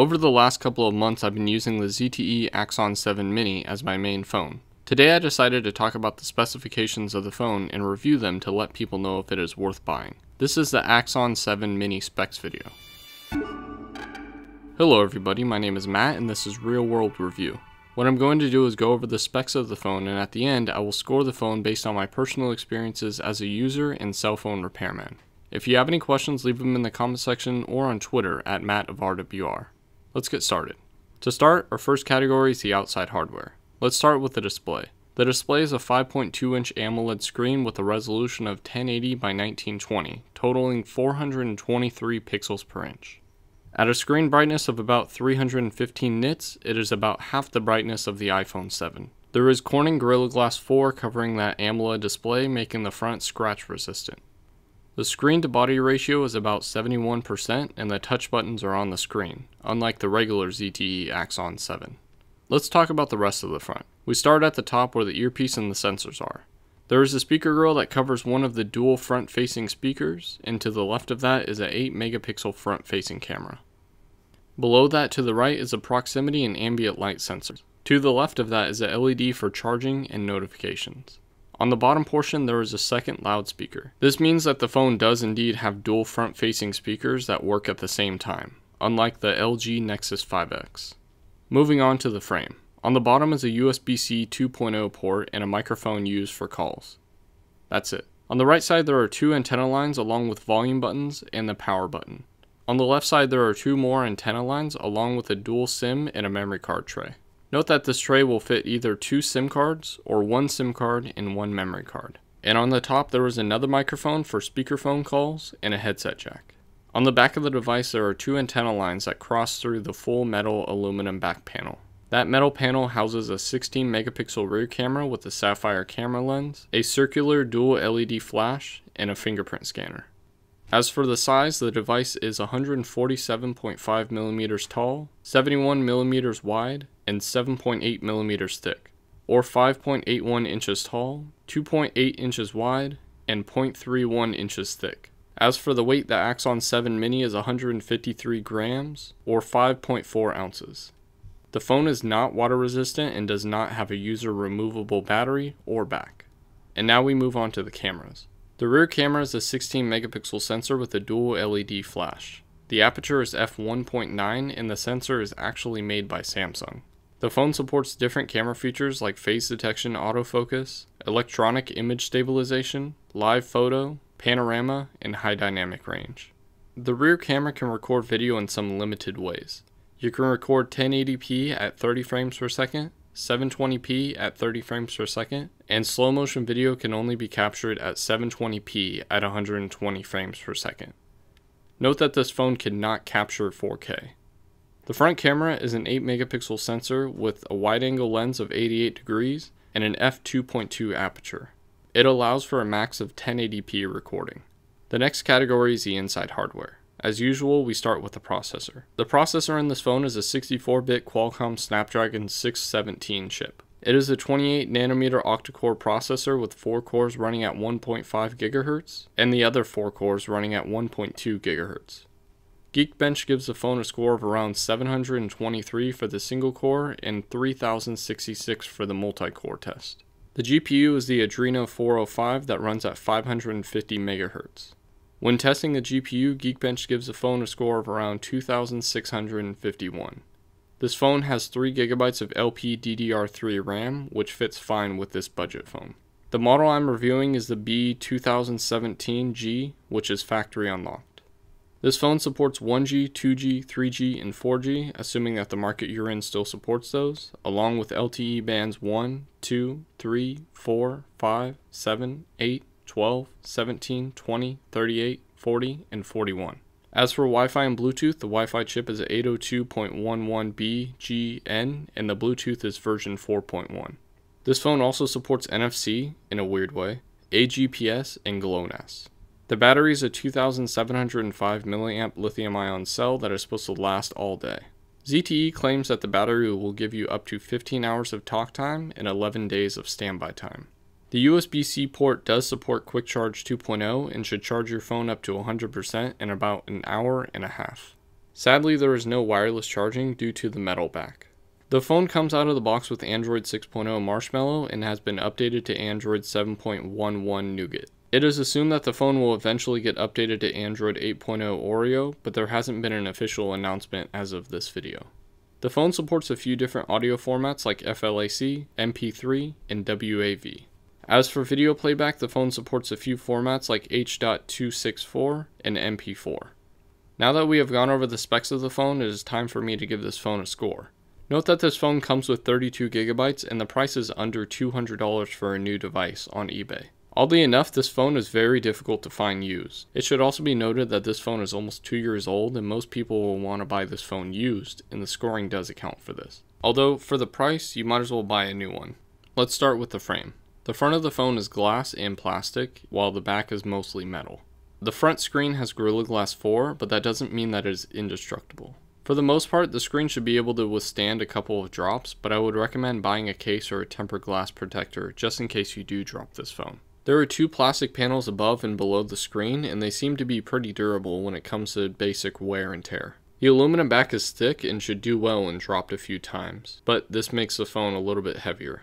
Over the last couple of months, I've been using the ZTE Axon 7 Mini as my main phone. Today I decided to talk about the specifications of the phone and review them to let people know if it is worth buying. This is the Axon 7 Mini specs video. Hello everybody, my name is Matt and this is Real World Review. What I'm going to do is go over the specs of the phone and at the end I will score the phone based on my personal experiences as a user and cell phone repairman. If you have any questions leave them in the comment section or on Twitter at MattofRWR. Let's get started. To start, our first category is the outside hardware. Let's start with the display. The display is a 5.2 inch AMOLED screen with a resolution of 1080 by 1920, totaling 423 pixels per inch. At a screen brightness of about 315 nits, it is about half the brightness of the iPhone 7. There is Corning Gorilla Glass 4 covering that AMOLED display, making the front scratch resistant. The screen to body ratio is about 71% and the touch buttons are on the screen, unlike the regular ZTE Axon 7. Let's talk about the rest of the front. We start at the top where the earpiece and the sensors are. There is a speaker grill that covers one of the dual front facing speakers, and to the left of that is a 8 megapixel front facing camera. Below that to the right is a proximity and ambient light sensor. To the left of that is a LED for charging and notifications. On the bottom portion, there is a second loudspeaker. This means that the phone does indeed have dual front-facing speakers that work at the same time, unlike the LG Nexus 5X. Moving on to the frame. On the bottom is a USB-C 2.0 port and a microphone used for calls. That's it. On the right side there are two antenna lines along with volume buttons and the power button. On the left side there are two more antenna lines along with a dual SIM and a memory card tray. Note that this tray will fit either two SIM cards or one SIM card and one memory card. And on the top there is another microphone for speakerphone calls and a headset jack. On the back of the device there are two antenna lines that cross through the full metal aluminum back panel. That metal panel houses a 16 megapixel rear camera with a sapphire camera lens, a circular dual LED flash, and a fingerprint scanner. As for the size, the device is 147.5 millimeters tall, 71 millimeters wide, and 7.8 millimeters thick, or 5.81 inches tall, 2.8 inches wide, and 0.31 inches thick. As for the weight, the Axon 7 Mini is 153 grams, or 5.4 ounces. The phone is not water resistant and does not have a user removable battery or back. And now we move on to the cameras. The rear camera is a 16 megapixel sensor with a dual LED flash. The aperture is f1.9 and the sensor is actually made by Samsung. The phone supports different camera features like phase detection autofocus, electronic image stabilization, live photo, panorama, and high dynamic range. The rear camera can record video in some limited ways. You can record 1080p at 30 frames per second, 720p at 30 frames per second, and slow motion video can only be captured at 720p at 120 frames per second. Note that this phone cannot capture 4K. The front camera is an 8 megapixel sensor with a wide angle lens of 88 degrees and an f2.2 aperture. It allows for a max of 1080p recording. The next category is the inside hardware. As usual, we start with the processor. The processor in this phone is a 64-bit Qualcomm Snapdragon 617 chip. It is a 28 nanometer octa-core processor with 4 cores running at 1.5 GHz and the other 4 cores running at 1.2 GHz. Geekbench gives the phone a score of around 723 for the single core and 3066 for the multi-core test. The GPU is the Adreno 405 that runs at 550 MHz. When testing the GPU, Geekbench gives the phone a score of around 2651. This phone has 3GB of LPDDR3 RAM, which fits fine with this budget phone. The model I'm reviewing is the B2017G, which is factory unlocked. This phone supports 1G, 2G, 3G, and 4G, assuming that the market you're in still supports those, along with LTE bands 1, 2, 3, 4, 5, 7, 8, 12, 17, 20, 38, 40, and 41. As for Wi-Fi and Bluetooth, the Wi-Fi chip is 802.11bgn and the Bluetooth is version 4.1. This phone also supports NFC in a weird way, AGPS, and GLONASS. The battery is a 2705 milliamp lithium ion cell that is supposed to last all day. ZTE claims that the battery will give you up to 15 hours of talk time and 11 days of standby time. The USB-C port does support Quick Charge 2.0 and should charge your phone up to 100% in about an hour and a half. Sadly, there is no wireless charging due to the metal back. The phone comes out of the box with Android 6.0 Marshmallow and has been updated to Android 7.11 Nougat. It is assumed that the phone will eventually get updated to Android 8.0 Oreo, but there hasn't been an official announcement as of this video. The phone supports a few different audio formats like FLAC, MP3, and WAV. As for video playback, the phone supports a few formats like H.264 and MP4. Now that we have gone over the specs of the phone, it is time for me to give this phone a score. Note that this phone comes with 32GB and the price is under $200 for a new device on eBay. Oddly enough, this phone is very difficult to find used. It should also be noted that this phone is almost 2 years old and most people will want to buy this phone used, and the scoring does account for this. Although, for the price, you might as well buy a new one. Let's start with the frame. The front of the phone is glass and plastic, while the back is mostly metal. The front screen has Gorilla Glass 4, but that doesn't mean that it is indestructible. For the most part, the screen should be able to withstand a couple of drops, but I would recommend buying a case or a tempered glass protector just in case you do drop this phone. There are two plastic panels above and below the screen, and they seem to be pretty durable when it comes to basic wear and tear. The aluminum back is thick and should do well when dropped a few times, but this makes the phone a little bit heavier.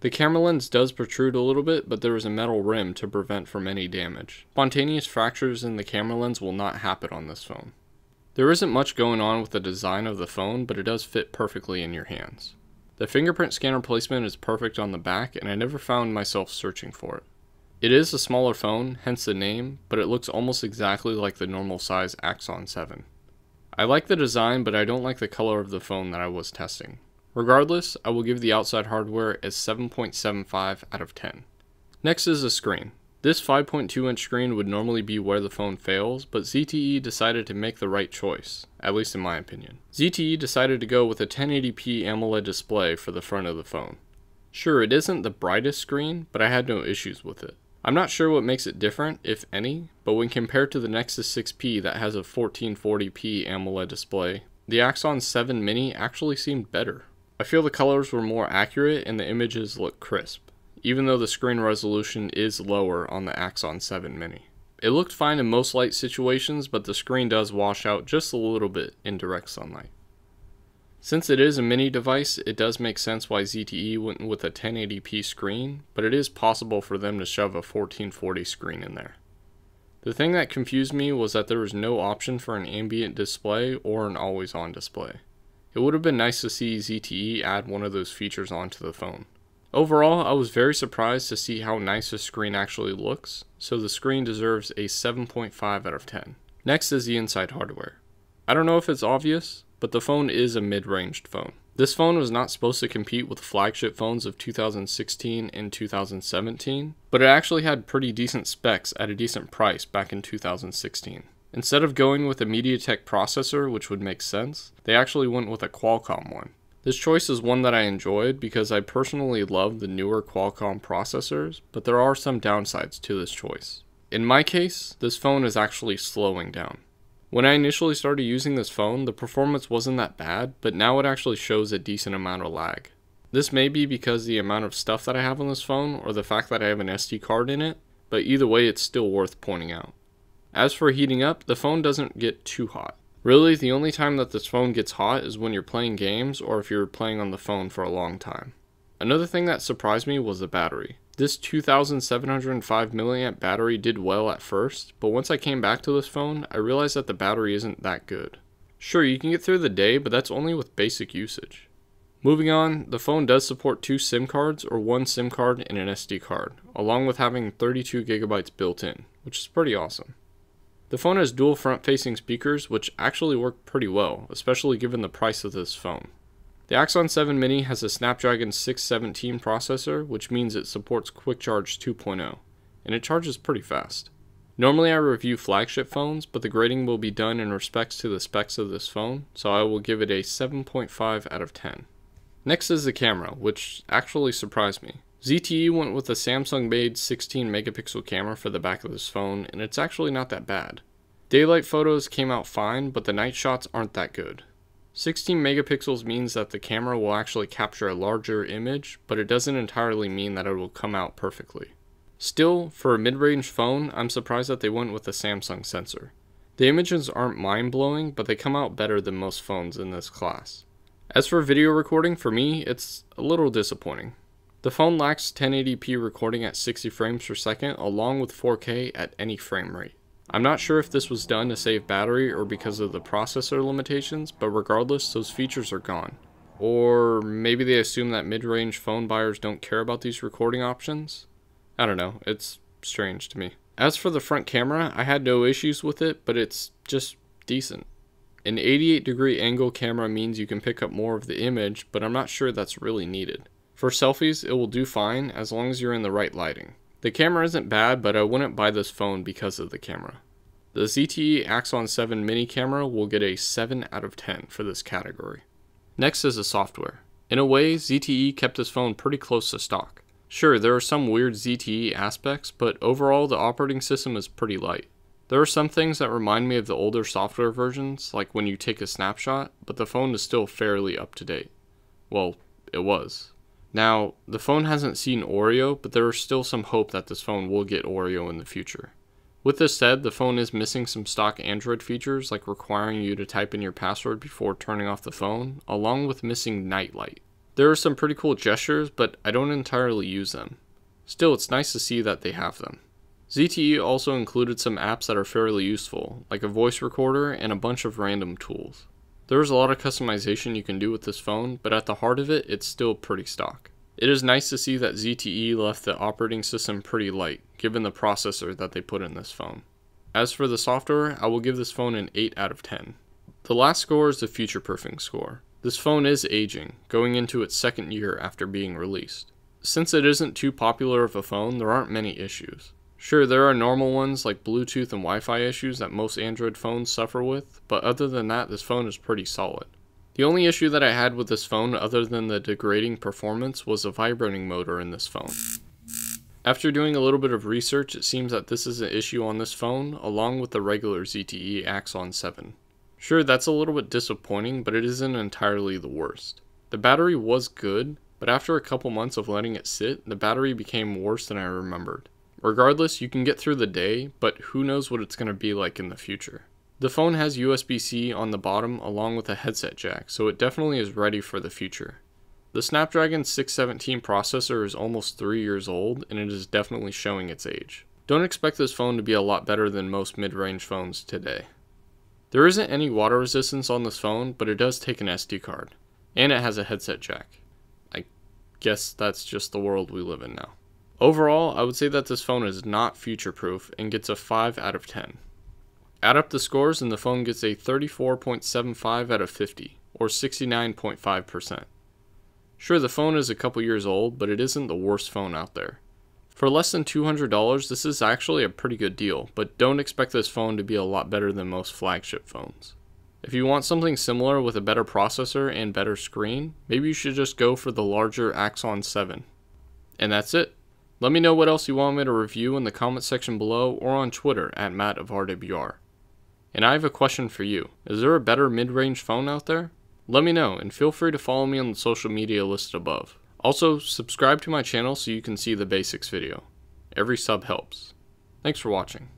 The camera lens does protrude a little bit, but there is a metal rim to prevent from any damage. Spontaneous fractures in the camera lens will not happen on this phone. There isn't much going on with the design of the phone, but it does fit perfectly in your hands. The fingerprint scanner placement is perfect on the back, and I never found myself searching for it. It is a smaller phone, hence the name, but it looks almost exactly like the normal size Axon 7. I like the design, but I don't like the color of the phone that I was testing. Regardless, I will give the outside hardware a 7.75 out of 10. Next is the screen. This 5.2 inch screen would normally be where the phone fails, but ZTE decided to make the right choice, at least in my opinion. ZTE decided to go with a 1080p AMOLED display for the front of the phone. Sure, it isn't the brightest screen, but I had no issues with it. I'm not sure what makes it different, if any, but when compared to the Nexus 6P that has a 1440p AMOLED display, the Axon 7 Mini actually seemed better. I feel the colors were more accurate and the images look crisp, even though the screen resolution is lower on the Axon 7 Mini. It looked fine in most light situations, but the screen does wash out just a little bit in direct sunlight. Since it is a mini device, it does make sense why ZTE went with a 1080p screen, but it is possible for them to shove a 1440 screen in there. The thing that confused me was that there was no option for an ambient display or an always on display. It would have been nice to see ZTE add one of those features onto the phone. Overall, I was very surprised to see how nice the screen actually looks, so the screen deserves a 7.5 out of 10. Next is the inside hardware. I don't know if it's obvious, but the phone is a mid-ranged phone. This phone was not supposed to compete with flagship phones of 2016 and 2017, but it actually had pretty decent specs at a decent price back in 2016. Instead of going with a MediaTek processor, which would make sense, they actually went with a Qualcomm one. This choice is one that I enjoyed because I personally love the newer Qualcomm processors, but there are some downsides to this choice. In my case, this phone is actually slowing down. When I initially started using this phone, the performance wasn't that bad, but now it actually shows a decent amount of lag. This may be because the amount of stuff that I have on this phone or the fact that I have an SD card in it, but either way it's still worth pointing out. As for heating up, the phone doesn't get too hot. Really, the only time that this phone gets hot is when you're playing games or if you're playing on the phone for a long time. Another thing that surprised me was the battery. This 2705 mAh battery did well at first, but once I came back to this phone, I realized that the battery isn't that good. Sure, you can get through the day, but that's only with basic usage. Moving on, the phone does support two SIM cards or one SIM card and an SD card, along with having 32GB built in, which is pretty awesome. The phone has dual front-facing speakers, which actually work pretty well, especially given the price of this phone. The Axon 7 Mini has a Snapdragon 617 processor, which means it supports Quick Charge 2.0, and it charges pretty fast. Normally I review flagship phones, but the grading will be done in respects to the specs of this phone, so I will give it a 7.5 out of 10. Next is the camera, which actually surprised me. ZTE went with a Samsung-made 16-megapixel camera for the back of this phone, and it's actually not that bad. Daylight photos came out fine, but the night shots aren't that good. 16 megapixels means that the camera will actually capture a larger image, but it doesn't entirely mean that it will come out perfectly. Still, for a mid-range phone, I'm surprised that they went with a Samsung sensor. The images aren't mind-blowing, but they come out better than most phones in this class. As for video recording, for me, it's a little disappointing. The phone lacks 1080p recording at 60 frames per second along with 4K at any frame rate. I'm not sure if this was done to save battery or because of the processor limitations, but regardless, those features are gone. Or maybe they assume that mid-range phone buyers don't care about these recording options? I don't know, it's strange to me. As for the front camera, I had no issues with it, but it's just decent. An 88 degree angle camera means you can pick up more of the image, but I'm not sure that's really needed. For selfies, it will do fine as long as you're in the right lighting. The camera isn't bad, but I wouldn't buy this phone because of the camera. The ZTE Axon 7 mini camera will get a 7 out of 10 for this category. Next is the software. In a way, ZTE kept this phone pretty close to stock. Sure, there are some weird ZTE aspects, but overall the operating system is pretty light. There are some things that remind me of the older software versions, like when you take a snapshot, but the phone is still fairly up to date. Well, it was. Now, the phone hasn't seen Oreo, but there is still some hope that this phone will get Oreo in the future. With this said, the phone is missing some stock Android features like requiring you to type in your password before turning off the phone, along with missing nightlight. There are some pretty cool gestures, but I don't entirely use them. Still, it's nice to see that they have them. ZTE also included some apps that are fairly useful, like a voice recorder and a bunch of random tools. There's a lot of customization you can do with this phone, but at the heart of it, it's still pretty stock. It is nice to see that ZTE left the operating system pretty light, given the processor that they put in this phone. As for the software, I will give this phone an 8 out of 10. The last score is the future proofing score. This phone is aging, going into its second year after being released. Since it isn't too popular of a phone, there aren't many issues. Sure, there are normal ones like Bluetooth and Wi Fi issues that most Android phones suffer with, but other than that, this phone is pretty solid. The only issue that I had with this phone, other than the degrading performance, was a vibrating motor in this phone. After doing a little bit of research, it seems that this is an issue on this phone, along with the regular ZTE Axon 7. Sure, that's a little bit disappointing, but it isn't entirely the worst. The battery was good, but after a couple months of letting it sit, the battery became worse than I remembered. Regardless, you can get through the day, but who knows what it's going to be like in the future. The phone has USB-C on the bottom along with a headset jack, so it definitely is ready for the future. The Snapdragon 617 processor is almost 3 years old, and it is definitely showing its age. Don't expect this phone to be a lot better than most mid-range phones today. There isn't any water resistance on this phone, but it does take an SD card. And it has a headset jack. I guess that's just the world we live in now. Overall, I would say that this phone is not future proof and gets a 5 out of 10. Add up the scores and the phone gets a 34.75 out of 50, or 69.5%. Sure, the phone is a couple years old, but it isn't the worst phone out there. For less than $200, this is actually a pretty good deal, but don't expect this phone to be a lot better than most flagship phones. If you want something similar with a better processor and better screen, maybe you should just go for the larger Axon 7. And that's it. Let me know what else you want me to review in the comment section below or on Twitter at Matt of RWR. And I have a question for you. Is there a better mid-range phone out there? Let me know and feel free to follow me on the social media listed above. Also, subscribe to my channel so you can see the basics video. Every sub helps. Thanks for watching.